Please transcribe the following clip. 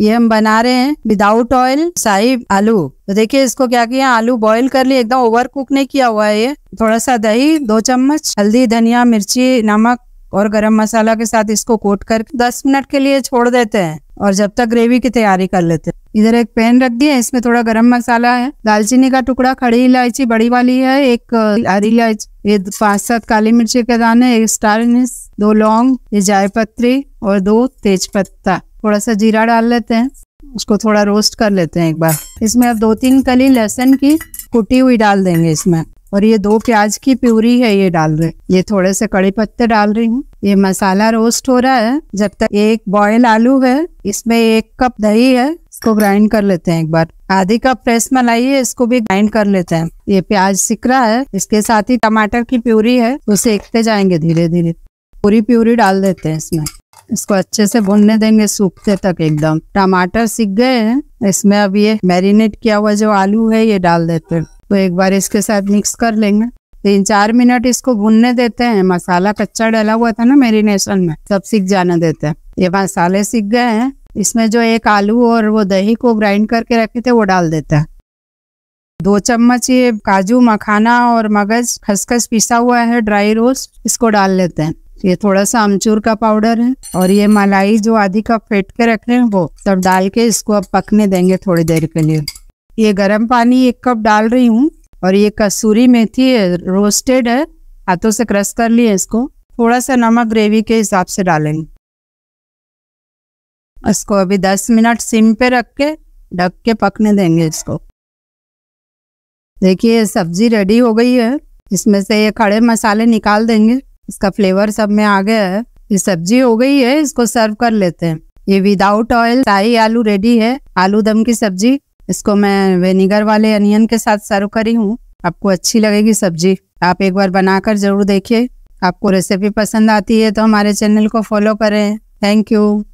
ये हम बना रहे हैं विदाउट ऑयल साहिब आलू तो देखिए इसको क्या किया आलू बॉईल कर लिए एकदम ओवर कुक नहीं किया हुआ है ये थोड़ा सा दही दो चम्मच हल्दी धनिया मिर्ची नमक और गरम मसाला के साथ इसको कोट कर दस मिनट के लिए छोड़ देते हैं और जब तक ग्रेवी की तैयारी कर लेते हैं इधर एक पैन रख दिया इसमें थोड़ा गरम मसाला है दालचीनी का टुकड़ा खड़ी इलायची बड़ी वाली है एक हरी इलायची ये पांच सात काली मिर्ची के दाने एक स्टार दो लौंग ये जायपत्री और दो तेज पत्ता थोड़ा सा जीरा डाल लेते हैं उसको थोड़ा रोस्ट कर लेते हैं एक बार इसमें अब दो तीन कली लहसुन की कुटी हुई डाल देंगे इसमें और ये दो प्याज की प्यूरी है ये डाल रहे ये थोड़े से कड़ी पत्ते डाल रही हूँ ये मसाला रोस्ट हो रहा है जब तक एक बॉयल आलू है इसमें एक कप दही है इसको ग्राइंड कर लेते हैं एक बार आधी कप फ्रेश मलाई है इसको भी ग्राइंड कर लेते हैं ये प्याज सिक रहा है इसके साथ ही टमाटर की प्यूरी है उसे सेकते जाएंगे धीरे धीरे पूरी प्यूरी डाल देते हैं इसमें इसको अच्छे से भुनने देंगे सूखते तक एकदम टमाटर सीख गए हैं इसमें अब ये मैरिनेट किया हुआ जो आलू है ये डाल देते हैं तो एक बार इसके साथ मिक्स कर लेंगे तीन चार मिनट इसको भुनने देते हैं मसाला कच्चा डाला हुआ था ना मैरिनेशन में सब सीख जाने देते हैं ये मसाले सीख गए हैं इसमें जो एक आलू और वो दही को ग्राइंड करके रखे थे वो डाल देते हैं दो चम्मच ये काजू मखाना और मगज खसखस पिसा हुआ है ड्राई रोस्ट इसको डाल लेते हैं ये थोड़ा सा अमचूर का पाउडर है और ये मलाई जो आधी कप फेंट के रख रहे हैं वो सब डाल के इसको अब पकने देंगे थोड़ी देर के लिए ये गर्म पानी एक कप डाल रही हूँ और ये कसूरी मेथी है रोस्टेड है हाथों से क्रश कर लिए इसको थोड़ा सा नमक ग्रेवी के हिसाब से डालेंगे इसको अभी दस मिनट सिम पे रख के ढक के पकने देंगे इसको देखिए सब्जी रेडी हो गई है इसमें से ये खड़े मसाले निकाल देंगे इसका फ्लेवर सब में आ गया है ये सब्जी हो गई है इसको सर्व कर लेते हैं ये विदाउट ऑयल शाही आलू रेडी है आलू दम की सब्जी इसको मैं वेनेगर वाले अनियन के साथ सर्व करी हूँ आपको अच्छी लगेगी सब्जी आप एक बार बनाकर जरूर देखिए आपको रेसिपी पसंद आती है तो हमारे चैनल को फॉलो करें थैंक यू